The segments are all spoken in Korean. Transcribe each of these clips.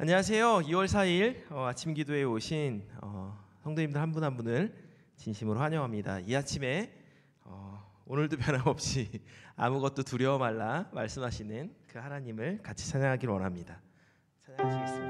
안녕하세요. 2월 4일 어, 아침 기도에 오신 어, 성도님들 한 분 한 분을 진심으로 환영합니다. 이 아침에 어, 오늘도 변함없이 아무것도 두려워 말라 말씀하시는 그 하나님을 같이 찬양하기를 원합니다. 찬양하시겠습니다.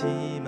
七。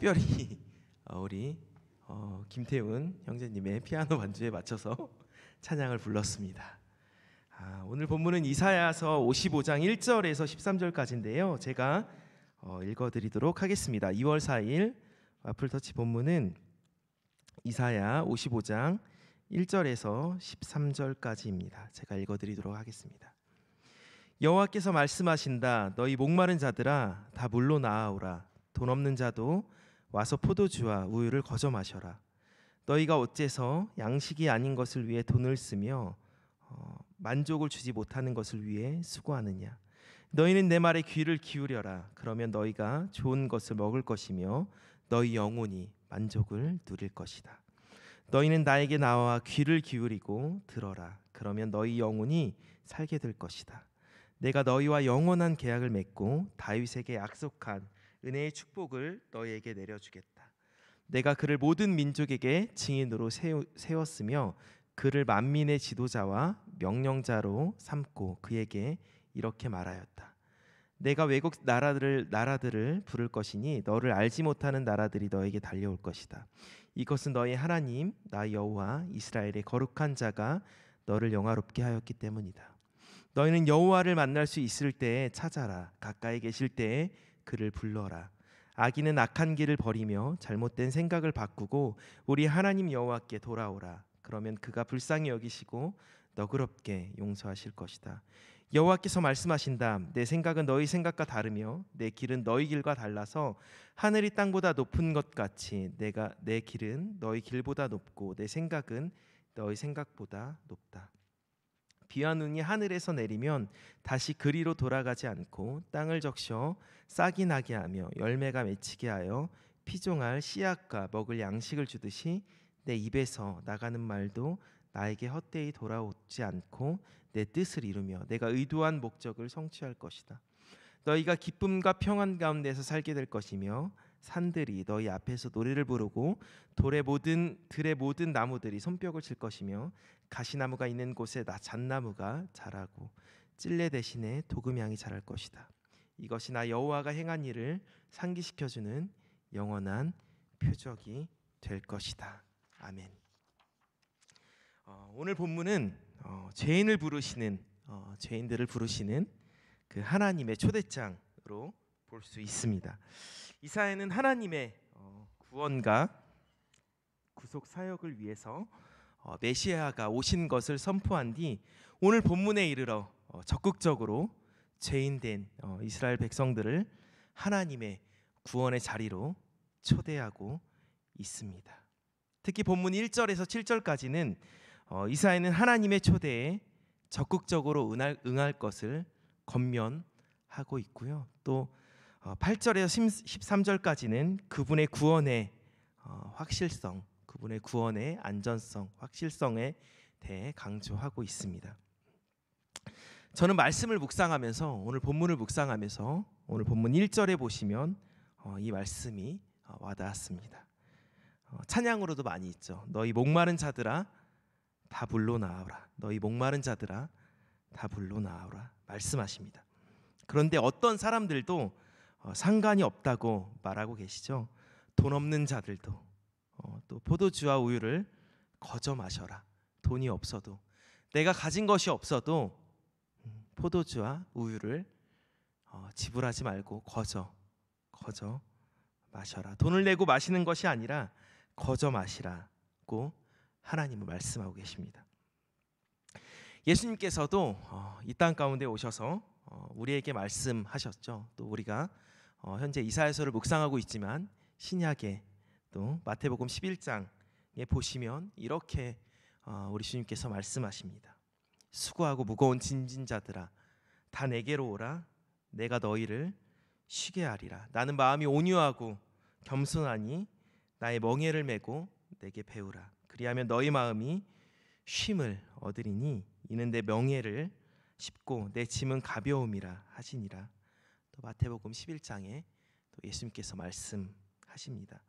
특별히 어, 우리 어, 김태훈 형제님의 피아노 반주에 맞춰서 찬양을 불렀습니다. 아, 오늘 본문은 이사야서 55장 1절에서 13절까지인데요. 제가 어, 읽어드리도록 하겠습니다. 2월 4일 와플터치 본문은 이사야 55장 1절에서 13절까지입니다. 제가 읽어드리도록 하겠습니다. 여호와께서 말씀하신다. 너희 목마른 자들아 다 물로 나아오라. 돈 없는 자도 와서 포도주와 우유를 거저 마셔라. 너희가 어째서 양식이 아닌 것을 위해 돈을 쓰며 어, 만족을 주지 못하는 것을 위해 수고하느냐? 너희는 내 말에 귀를 기울여라. 그러면 너희가 좋은 것을 먹을 것이며 너희 영혼이 만족을 누릴 것이다. 너희는 나에게 나와 귀를 기울이고 들어라. 그러면 너희 영혼이 살게 될 것이다. 내가 너희와 영원한 계약을 맺고 다윗에게 약속한 은혜의 축복을 너희에게 내려주겠다. 내가 그를 모든 민족에게 증인으로 세웠으며 그를 만민의 지도자와 명령자로 삼고 그에게 이렇게 말하였다. 내가 외국 나라들을 나라들을 부를 것이니 너를 알지 못하는 나라들이 너에게 달려올 것이다. 이것은 너의 하나님 나 여호와 이스라엘의 거룩한 자가 너를 영화롭게 하였기 때문이다. 너희는 여호와를 만날 수 있을 때에 찾아라. 가까이 계실 때에 그를 불러라. 악인은 악한 길을 버리며 잘못된 생각을 바꾸고 우리 하나님 여호와께 돌아오라. 그러면 그가 불쌍히 여기시고 너그럽게 용서하실 것이다. 여호와께서 말씀하신 다내 생각은 너희 생각과 다르며 내 길은 너희 길과 달라서 하늘이 땅보다 높은 것 같이 내가 내 길은 너희 길보다 높고 내 생각은 너희 생각보다 높다. 비와 눈이 하늘에서 내리면 다시 그리로 돌아가지 않고 땅을 적셔 싹이 나게 하며 열매가 맺히게 하여 피종할 씨앗과 먹을 양식을 주듯이 내 입에서 나가는 말도 나에게 헛되이 돌아오지 않고 내 뜻을 이루며 내가 의도한 목적을 성취할 것이다. 너희가 기쁨과 평안 가운데서 살게 될 것이며 산들이 너희 앞에서 노래를 부르고 돌의 모든 들의 모든 나무들이 손뼉을 칠 것이며 가시나무가 있는 곳에 나 잣나무가 자라고 찔레 대신에 도금향이 자랄 것이다. 이것이 나 여호와가 행한 일을 상기시켜 주는 영원한 표적이 될 것이다. 아멘. 어, 오늘 본문은 어, 죄인을 부르시는 어, 죄인들을 부르시는 그 하나님의 초대장으로 볼 수 있습니다. 이사야는 하나님의 어, 구원과 구속 사역을 위해서 어, 메시아가 오신 것을 선포한 뒤 오늘 본문에 이르러 어, 적극적으로 죄인된 이스라엘 백성들을 하나님의 구원의 자리로 초대하고 있습니다. 특히 본문 1절에서 7절까지는 이사야는 하나님의 초대에 적극적으로 응할, 것을 건면하고 있고요. 또 8절에서 어, 13절까지는 그분의 구원의 어, 확실성, 그분의 구원의 안전성, 확실성에 대해 강조하고 있습니다. 저는 말씀을 묵상하면서 오늘 본문을 묵상하면서 오늘 본문 1절에 보시면 어, 이 말씀이 와닿았습니다. 찬양으로도 많이 있죠. 너희 목마른 자들아 다 불러 나오라. 너희 목마른 자들아 다 불러 나오라 말씀하십니다. 그런데 어떤 사람들도 어, 상관이 없다고 말하고 계시죠. 돈 없는 자들도 어, 또 포도주와 우유를 거저 마셔라. 돈이 없어도 내가 가진 것이 없어도 음, 포도주와 우유를 어, 지불하지 말고 거저 거저 마셔라. 돈을 내고 마시는 것이 아니라 거저 마시라고 하나님은 말씀하고 계십니다. 예수님께서도 이 땅 가운데 오셔서 우리에게 말씀하셨죠. 또 우리가 어, 현재 이사야서를 묵상하고 있지만 신약에 또 마태복음 11장에 보시면 이렇게 어, 우리 주님께서 말씀하십니다. 수고하고 무거운 진진 자들아 다 내게로 오라 내가 너희를 쉬게 하리라 나는 마음이 온유하고 겸손하니 나의 멍에를 메고 내게 배우라 그리하면 너희 마음이 쉼을 얻으리니 이는 내 명예를 쉽고 내 짐은 가벼움이라 하시니라 또 그 마태복음 11장에 또 예수님께서 말씀하십니다.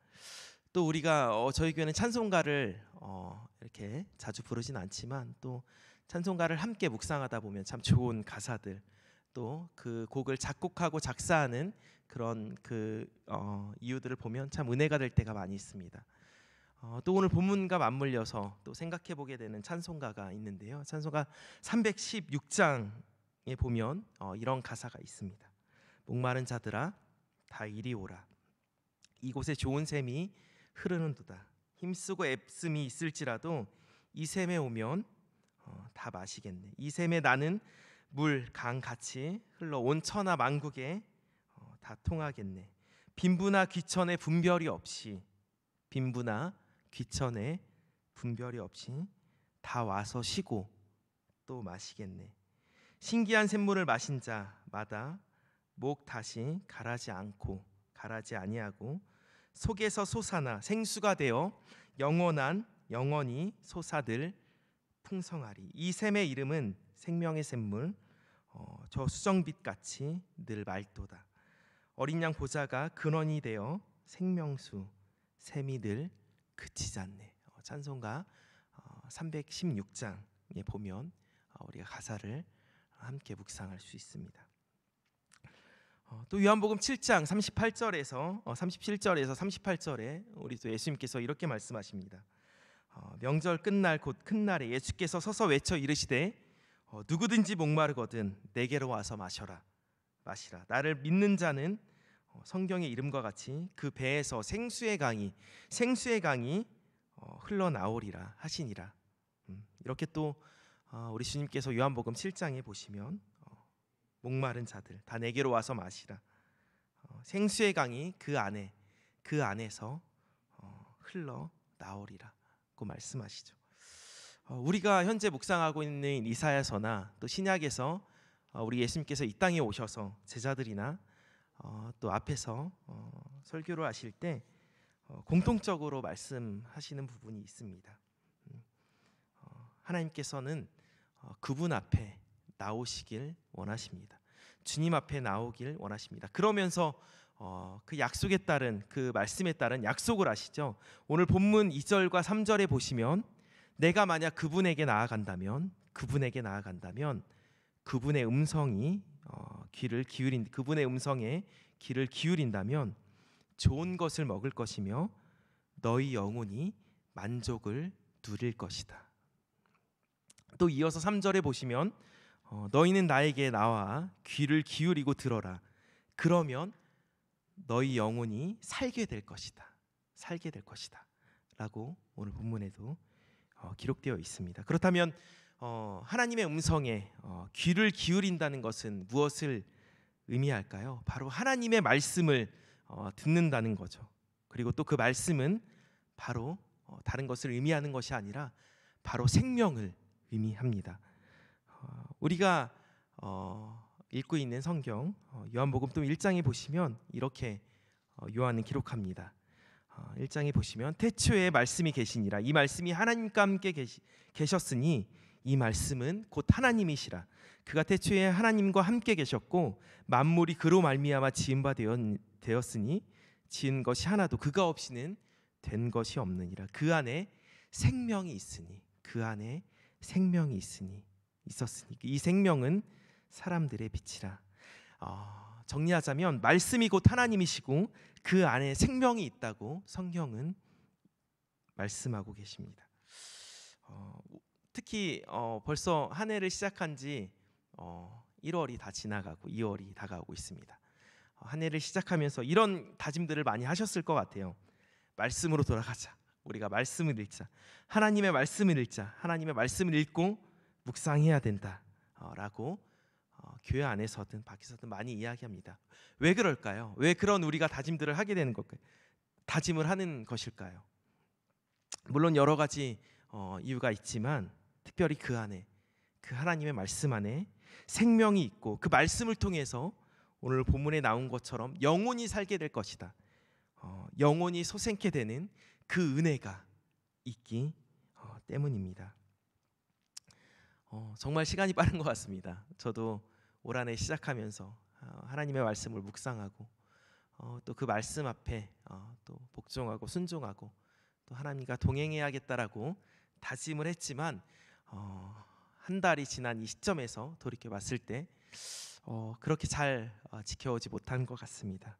또 우리가 어, 저희 교회는 찬송가를 어, 이렇게 자주 부르진 않지만 또 찬송가를 함께 묵상하다 보면 참 좋은 가사들 또 그 곡을 작곡하고 작사하는 그런 그 어, 이유들을 보면 참 은혜가 될 때가 많이 있습니다. 어, 또 오늘 본문과 맞물려서 또 생각해 보게 되는 찬송가가 있는데요. 찬송가 316장에 보면 어, 이런 가사가 있습니다. 목마른 자들아 다 이리 오라 이곳에 좋은 샘이 흐르는도다 힘쓰고 앱음이 있을지라도 이 샘에 오면 어, 다 마시겠네 이 샘에 나는 물강 같이 흘러 온천하 만국에 어, 다 통하겠네 빈부나 귀천에 분별이 없이 빈부나 귀천에 분별이 없이 다 와서 쉬고 또 마시겠네 신기한 샘물을 마신 자마다 목 다시 가라지 않고 가라지 아니하고 속에서 솟아나 생수가 되어 영원한 영원히 솟아들 풍성하리 이 샘의 이름은 생명의 샘물 어, 저 수정빛 같이 늘 맑도다 어린 양 보좌가 근원이 되어 생명수 샘이 늘 그치지 않네 어, 찬송가 어, 316장에 보면 어, 우리가 가사를 함께 묵상할 수 있습니다 어, 또 요한복음 7장 38절에서 37절에서 어, 38절에 우리 또 예수님께서 이렇게 말씀하십니다. 어, 명절 끝날 곧 큰 날에 예수께서 서서 외쳐 이르시되 누구든지 목마르거든 내게로 와서 마셔라 마시라 나를 믿는 자는 성경의 이름과 같이 그 배에서 생수의 강이 생수의 강이 흘러나오리라 하시니라 음, 이렇게 또 우리 주님께서 요한복음 7장에 보시면 목마른 자들 다 내게로 와서 마시라. 어, 생수의 강이 그 안에 그 안에서 어, 흘러 나오리라고 그 말씀하시죠. 어, 우리가 현재 묵상하고 있는 이사야서나 또 신약에서 어, 우리 예수님께서 이 땅에 오셔서 제자들이나 어, 또 앞에서 어, 설교를 하실 때 공통적으로 말씀하시는 부분이 있습니다. 음, 하나님께서는 그분 앞에 나오시길 원하십니다. 주님 앞에 나오길 원하십니다. 그러면서 어, 그 약속에 따른 그 말씀에 따른 약속을 아시죠? 오늘 본문 2절과 3절에 보시면 내가 만약 그분에게 나아간다면 그분에게 나아간다면 그분의 음성이 어, 귀를 기울인 그분의 음성에 귀를 기울인다면 좋은 것을 먹을 것이며 너희 영혼이 만족을 누릴 것이다. 또 이어서 3절에 보시면 어, 너희는 나에게 나와 귀를 기울이고 들어라. 그러면 너희 영혼이 살게 될 것이다. 살게 될 것이다. 라고 오늘 본문에도 어, 기록되어 있습니다. 그렇다면 어, 하나님의 음성에 어, 귀를 기울인다는 것은 무엇을 의미할까요? 바로 하나님의 말씀을 어, 듣는다는 거죠. 그리고 또 그 말씀은 바로 어, 다른 것을 의미하는 것이 아니라 바로 생명을 의미합니다. 우리가 어, 읽고 있는 성경 어, 요한복음도 1장에 보시면 이렇게 어, 요한은 기록합니다. 1장에 어, 보시면 태초에 말씀이 계시니라 이 말씀이 하나님과 함께 계시, 계셨으니 이 말씀은 곧 하나님이시라 그가 태초에 하나님과 함께 계셨고 만물이 그로 말미암아 지은 바 되었으니 지은 것이 하나도 그가 없이는 된 것이 없느니라 그 안에 생명이 있으니 그 안에 생명이 있으니 있었으니 이 생명은 사람들의 빛이라. 어, 정리하자면 말씀이 곧 하나님이시고 그 안에 생명이 있다고 성경은 말씀하고 계십니다. 어, 특히 어, 벌써 한 해를 시작한 지 1월이 어, 다 지나가고 2월이 다가오고 있습니다. 어, 한 해를 시작하면서 이런 다짐들을 많이 하셨을 것 같아요. 말씀으로 돌아가자. 우리가 말씀을 읽자. 하나님의 말씀을 읽자. 하나님의 말씀을 읽고 묵상해야 된다라고 어, 어, 교회 안에서든 밖에서든 많이 이야기합니다. 왜 그럴까요? 왜 그런 우리가 다짐들을 하게 되는 걸 다짐을 하는 것일까요? 물론 여러 가지 어, 이유가 있지만 특별히 그 안에 그 하나님의 말씀 안에 생명이 있고 그 말씀을 통해서 오늘 본문에 나온 것처럼 영혼이 살게 될 것이다. 영혼이 소생케 되는 그 은혜가 있기 때문입니다. 어, 정말 시간이 빠른 것 같습니다. 저도 올 한해 시작하면서 어, 하나님의 말씀을 묵상하고 어, 또그 말씀 앞에 어, 또 복종하고 순종하고 또 하나님과 동행해야겠다라고 다짐을 했지만 어, 한 달이 지난 이 시점에서 돌이켜 봤을 때 어, 그렇게 잘 어, 지켜오지 못한 것 같습니다.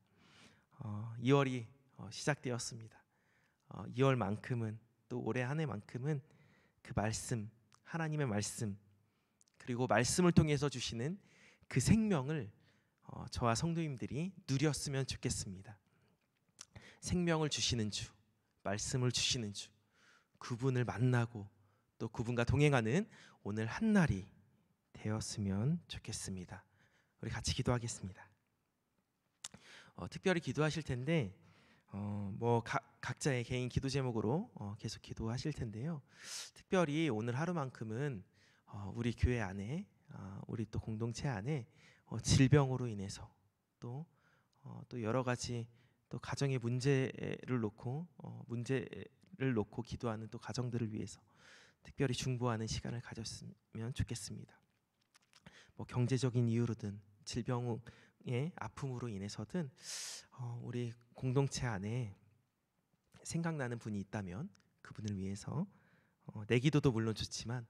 2월이 시작되었습니다. 2월만큼은 또 올해 한 해만큼은 그 말씀 하나님의 말씀 그리고 말씀을 통해서 주시는 그 생명을 어, 저와 성도님들이 누렸으면 좋겠습니다. 생명을 주시는 주, 말씀을 주시는 주, 그분을 만나고 또 그분과 동행하는 오늘 한 날이 되었으면 좋겠습니다. 우리 같이 기도하겠습니다. 어, 특별히 기도하실 텐데 어, 뭐 가, 각자의 개인 기도 제목으로 어, 계속 기도하실 텐데요. 특별히 오늘 하루만큼은 어, 우리 교회 안에 어, 우리 또 공동체 안에 어, 질병으로 인해서 또또 어, 또 여러 가지 또 가정의 문제를 놓고 어, 문제를 놓고 기도하는 또 가정들을 위해서 특별히 중보하는 시간을 가졌으면 좋겠습니다. 뭐 경제적인 이유로든 질병 예, 아픔으로 인해서든 어, 우리 공동체 안에 생각나는 분이 있다면 그분을 위해서 어, 내 기도도 물론 좋지만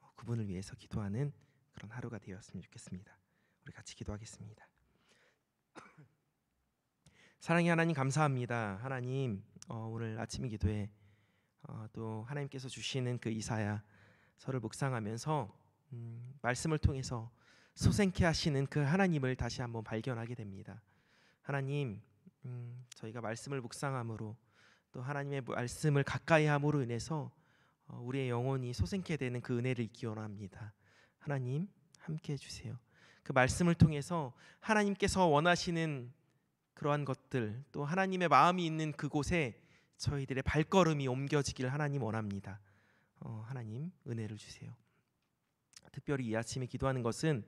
어, 그분을 위해서 기도하는 그런 하루가 되었으면 좋겠습니다. 우리 같이 기도하겠습니다. 사랑의 하나님 감사합니다. 하나님 어, 오늘 아침 기도에 어, 또 하나님께서 주시는 그 이사야 서를 묵상하면서 음, 말씀을 통해서 소생케 하시는 그 하나님을 다시 한번 발견하게 됩니다. 하나님, 음, 저희가 말씀을 묵상함으로 또 하나님의 말씀을 가까이 함으로 인해서 어, 우리의 영혼이 소생케 되는 그 은혜를 기원합니다. 하나님 함께 해주세요. 그 말씀을 통해서 하나님께서 원하시는 그러한 것들 또 하나님의 마음이 있는 그곳에 저희들의 발걸음이 옮겨지기를 하나님 원합니다. 어, 하나님 은혜를 주세요. 특별히 이 아침에 기도하는 것은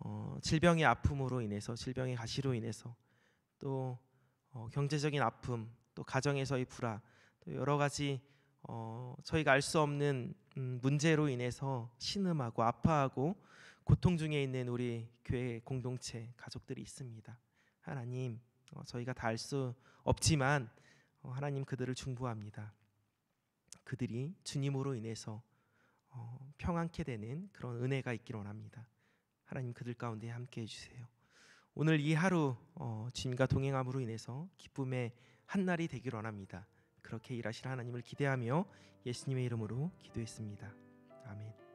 어, 질병의 아픔으로 인해서 질병의 가시로 인해서 또 어, 경제적인 아픔 또 가정에서의 불화 또 여러 가지 어, 저희가 알 수 없는 음, 문제로 인해서 신음하고 아파하고 고통 중에 있는 우리 교회 공동체 가족들이 있습니다. 하나님 어, 저희가 다 알 수 없지만 어, 하나님 그들을 중보합니다. 그들이 주님으로 인해서 어, 평안케 되는 그런 은혜가 있기를 원합니다. 하나님 그들 가운데 함께 해주세요. 오늘 이 하루 어, 주님과 동행함으로 인해서 기쁨의 한 날이 되길 원합니다. 그렇게 일하실 하나님을 기대하며 예수님의 이름으로 기도했습니다. 아멘.